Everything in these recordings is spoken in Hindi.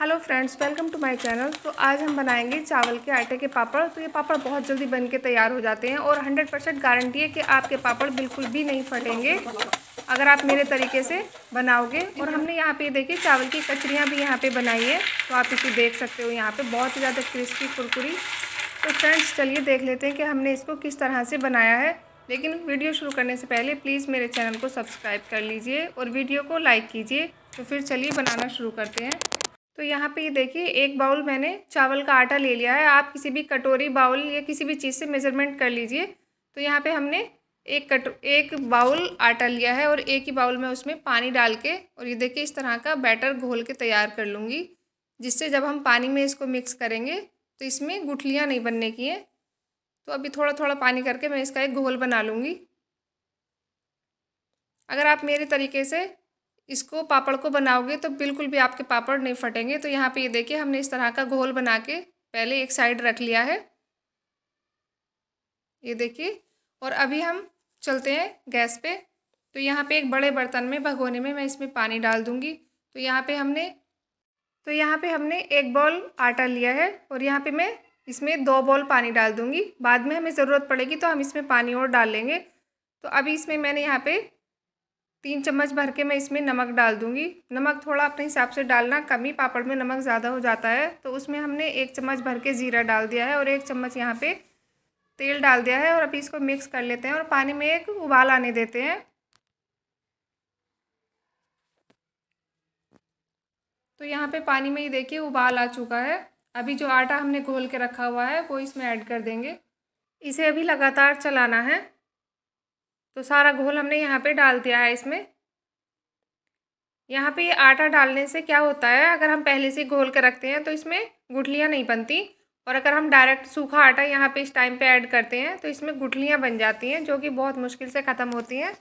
hello friends welcome to my channel तो आज हम बनाएंगे चावल के आटे के पापड़ तो ये पापड़ बहुत जल्दी बन के तैयार हो जाते हैं और 100 परसेंट गारंटी है कि आपके पापड़ बिल्कुल भी नहीं फटेंगे अगर आप मेरे तरीके से बनाओगे और हमने यहाँ पे देखिए चावल की कचरियाँ भी यहाँ पे बनाई है तो आप इसे देख सकते हो यहाँ पर बहुत ही ज़्यादा क्रिस्पी कुरकुरी तो फ्रेंड्स चलिए देख लेते हैं कि हमने इसको किस तरह से बनाया है लेकिन वीडियो शुरू करने से पहले प्लीज़ मेरे चैनल को सब्सक्राइब कर लीजिए और वीडियो को लाइक कीजिए तो फिर चलिए बनाना शुरू करते हैं तो यहाँ पे ये देखिए एक बाउल मैंने चावल का आटा ले लिया है आप किसी भी कटोरी बाउल या किसी भी चीज़ से मेज़रमेंट कर लीजिए तो यहाँ पे हमने एक कटो एक बाउल आटा लिया है और एक ही बाउल में उसमें पानी डाल के और ये देखिए इस तरह का बैटर घोल के तैयार कर लूँगी जिससे जब हम पानी में इसको मिक्स करेंगे तो इसमें गुठलियाँ नहीं बनने की हैं तो अभी थोड़ा थोड़ा पानी करके मैं इसका एक घोल बना लूँगी अगर आप मेरे तरीके से इसको पापड़ को बनाओगे तो बिल्कुल भी आपके पापड़ नहीं फटेंगे तो यहाँ पे ये देखिए हमने इस तरह का घोल बना के पहले एक साइड रख लिया है ये देखिए और अभी हम चलते हैं गैस पे तो यहाँ पे एक बड़े बर्तन में भगोने में मैं इसमें पानी डाल दूँगी तो यहाँ पे हमने तो यहाँ पे हमने एक बॉल आटा लिया है और यहाँ पर मैं इसमें दो बॉल पानी डाल दूँगी बाद में हमें ज़रूरत पड़ेगी तो हम इसमें पानी और डाल लेंगे तो अभी इसमें मैंने यहाँ पर तीन चम्मच भर के मैं इसमें नमक डाल दूंगी नमक थोड़ा अपने हिसाब से डालना कमी पापड़ में नमक ज़्यादा हो जाता है तो उसमें हमने एक चम्मच भर के ज़ीरा डाल दिया है और एक चम्मच यहाँ पे तेल डाल दिया है और अभी इसको मिक्स कर लेते हैं और पानी में एक उबाल आने देते हैं तो यहाँ पर पानी में ही देखिए उबाल आ चुका है अभी जो आटा हमने घोल के रखा हुआ है वो इसमें ऐड कर देंगे इसे अभी लगातार चलाना है तो सारा घोल हमने यहाँ पे डाल दिया है इसमें यहाँ पे ये आटा डालने से क्या होता है अगर हम पहले से घोल कर रखते हैं तो इसमें गुठलियाँ नहीं बनती और अगर हम डायरेक्ट सूखा आटा यहाँ पे इस टाइम पे ऐड करते हैं तो इसमें गुठलियाँ बन जाती हैं जो कि बहुत मुश्किल से ख़त्म होती हैं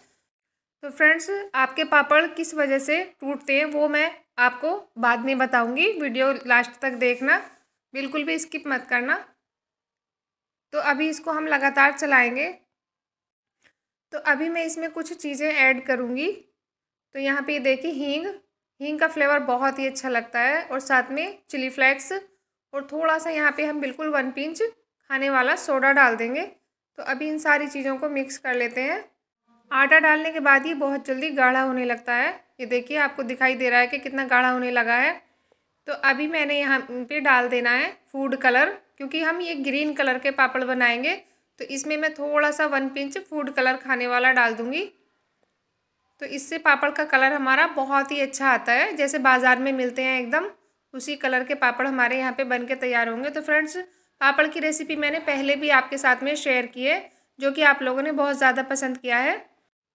तो फ्रेंड्स आपके पापड़ किस वजह से टूटते हैं वो मैं आपको बाद में बताऊँगी वीडियो लास्ट तक देखना बिल्कुल भी स्किप मत करना तो अभी इसको हम लगातार चलाएँगे तो अभी मैं इसमें कुछ चीज़ें ऐड करूँगी तो यहाँ पे देखिए हींग हींग का फ्लेवर बहुत ही अच्छा लगता है और साथ में चिली फ्लेक्स और थोड़ा सा यहाँ पे हम बिल्कुल वन पिंच खाने वाला सोडा डाल देंगे तो अभी इन सारी चीज़ों को मिक्स कर लेते हैं आटा डालने के बाद ये बहुत जल्दी गाढ़ा होने लगता है ये देखिए आपको दिखाई दे रहा है कि कितना गाढ़ा होने लगा है तो अभी मैंने यहाँ पे डाल देना है फूड कलर क्योंकि हम ये ग्रीन कलर के पापड़ बनाएंगे तो इसमें मैं थोड़ा सा वन पिंच फूड कलर खाने वाला डाल दूँगी तो इससे पापड़ का कलर हमारा बहुत ही अच्छा आता है जैसे बाज़ार में मिलते हैं एकदम उसी कलर के पापड़ हमारे यहाँ पे बन के तैयार होंगे तो फ्रेंड्स पापड़ की रेसिपी मैंने पहले भी आपके साथ में शेयर की है जो कि आप लोगों ने बहुत ज़्यादा पसंद किया है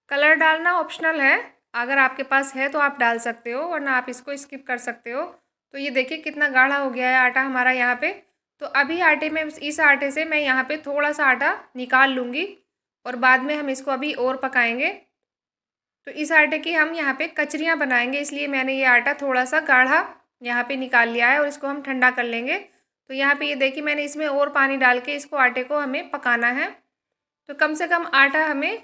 कलर डालना ऑप्शनल है अगर आपके पास है तो आप डाल सकते हो वरना आप इसको स्किप कर सकते हो तो ये देखिए कितना गाढ़ा हो गया है आटा हमारा यहाँ पर तो अभी आटे में इस आटे से मैं यहाँ पे थोड़ा सा आटा निकाल लूँगी और बाद में हम इसको अभी और पकाएंगे तो इस आटे की हम यहाँ पे कचरियाँ बनाएंगे इसलिए मैंने ये आटा थोड़ा सा गाढ़ा यहाँ पे निकाल लिया है और इसको हम ठंडा कर लेंगे तो यहाँ पे ये देखिए मैंने इसमें और पानी डाल के इसको आटे को हमें पकाना है तो कम से कम आटा हमें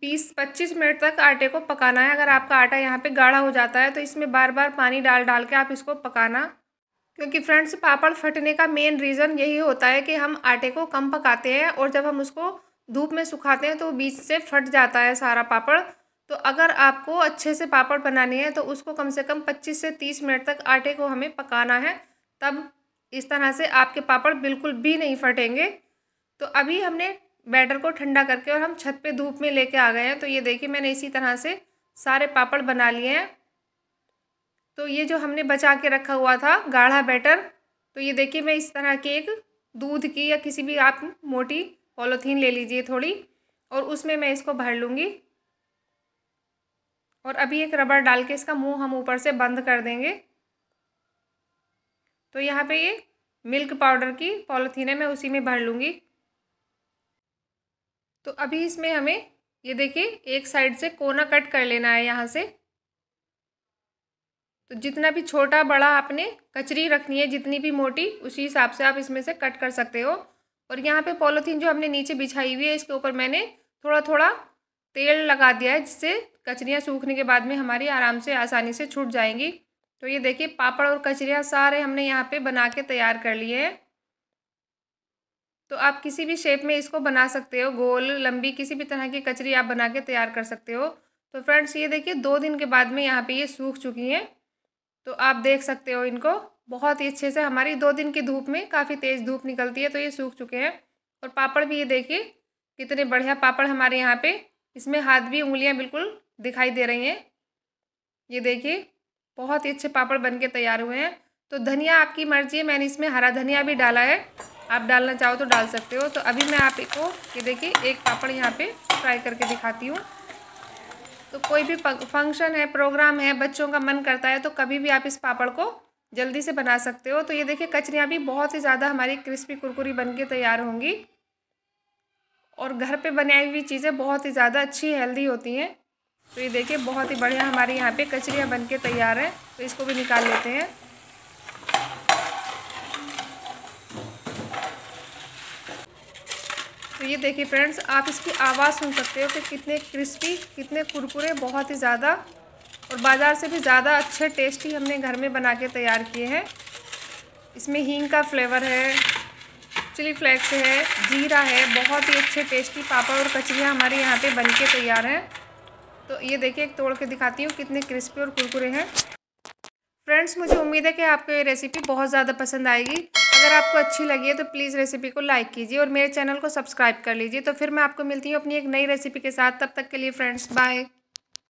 बीस पच्चीस मिनट तक आटे को पकाना है अगर आपका आटा यहाँ पर गाढ़ा हो जाता है तो इसमें बार बार पानी डाल डाल के आप इसको पकाना क्योंकि फ्रेंड्स पापड़ फटने का मेन रीज़न यही होता है कि हम आटे को कम पकाते हैं और जब हम उसको धूप में सुखाते हैं तो बीच से फट जाता है सारा पापड़ तो अगर आपको अच्छे से पापड़ बनानी है तो उसको कम से कम पच्चीस से तीस मिनट तक आटे को हमें पकाना है तब इस तरह से आपके पापड़ बिल्कुल भी नहीं फटेंगे तो अभी हमने बैटर को ठंडा करके और हम छत पे धूप में लेके आ गए हैं तो ये देखिए मैंने इसी तरह से सारे पापड़ बना लिए हैं तो ये जो हमने बचा के रखा हुआ था गाढ़ा बैटर तो ये देखिए मैं इस तरह के एक दूध की या किसी भी आप मोटी पॉलोथीन ले लीजिए थोड़ी और उसमें मैं इसको भर लूँगी और अभी एक रबड़ डाल के इसका मुंह हम ऊपर से बंद कर देंगे तो यहाँ पे ये मिल्क पाउडर की पॉलोथीन है मैं उसी में भर लूँगी तो अभी इसमें हमें ये देखिए एक साइड से कोना कट कर लेना है यहाँ से तो जितना भी छोटा बड़ा आपने कचरी रखनी है जितनी भी मोटी उसी हिसाब से आप इसमें से कट कर सकते हो और यहाँ पे पॉलीथीन जो हमने नीचे बिछाई हुई है इसके ऊपर मैंने थोड़ा थोड़ा तेल लगा दिया है जिससे कचरियाँ सूखने के बाद में हमारी आराम से आसानी से छूट जाएंगी तो ये देखिए पापड़ और कचरियाँ सारे हमने यहाँ पे बना के तैयार कर लिए हैं तो आप किसी भी शेप में इसको बना सकते हो गोल लंबी किसी भी तरह की कचरी आप बना के तैयार कर सकते हो तो फ्रेंड्स ये देखिए दो दिन के बाद में यहाँ पे ये सूख चुकी हैं तो आप देख सकते हो इनको बहुत ही अच्छे से हमारी दो दिन की धूप में काफ़ी तेज़ धूप निकलती है तो ये सूख चुके हैं और पापड़ भी ये देखिए कितने बढ़िया पापड़ हमारे यहाँ पे इसमें हाथ भी उंगलियाँ बिल्कुल दिखाई दे रही हैं ये देखिए बहुत ही अच्छे पापड़ बन के तैयार हुए हैं तो धनिया आपकी मर्जी है मैंने इसमें हरा धनिया भी डाला है आप डालना चाहो तो डाल सकते हो तो अभी मैं आपको ये देखिए एक पापड़ यहाँ पर फ्राई करके दिखाती हूँ तो कोई भी फंक्शन है प्रोग्राम है बच्चों का मन करता है तो कभी भी आप इस पापड़ को जल्दी से बना सकते हो तो ये देखिए कचरियाँ भी बहुत ही ज़्यादा हमारी क्रिस्पी कुरकुरी बन के तैयार होंगी और घर पे बनाई हुई चीज़ें बहुत ही ज़्यादा अच्छी हेल्दी होती हैं तो ये देखिए बहुत ही बढ़िया हमारे यहाँ पे कचरियाँ बन के तैयार हैं तो इसको भी निकाल लेते हैं तो ये देखिए फ्रेंड्स आप इसकी आवाज़ सुन सकते हो कि कितने क्रिस्पी कितने कुरकुरे बहुत ही ज़्यादा और बाज़ार से भी ज़्यादा अच्छे टेस्टी हमने घर में बना के तैयार किए हैं इसमें हींग का फ्लेवर है चिली फ्लेक्स है जीरा है बहुत ही अच्छे टेस्टी पापड़ और कचरियाँ हमारे यहाँ पर बन के तैयार हैं तो ये देखिए एक तोड़ के दिखाती हूँ कितने क्रिस्पी और कुरकुरे हैं फ्रेंड्स मुझे उम्मीद है कि आपको ये रेसिपी बहुत ज़्यादा पसंद आएगी अगर आपको अच्छी लगी है तो प्लीज़ रेसिपी को लाइक कीजिए और मेरे चैनल को सब्सक्राइब कर लीजिए तो फिर मैं आपको मिलती हूँ अपनी एक नई रेसिपी के साथ तब तक के लिए फ्रेंड्स बाय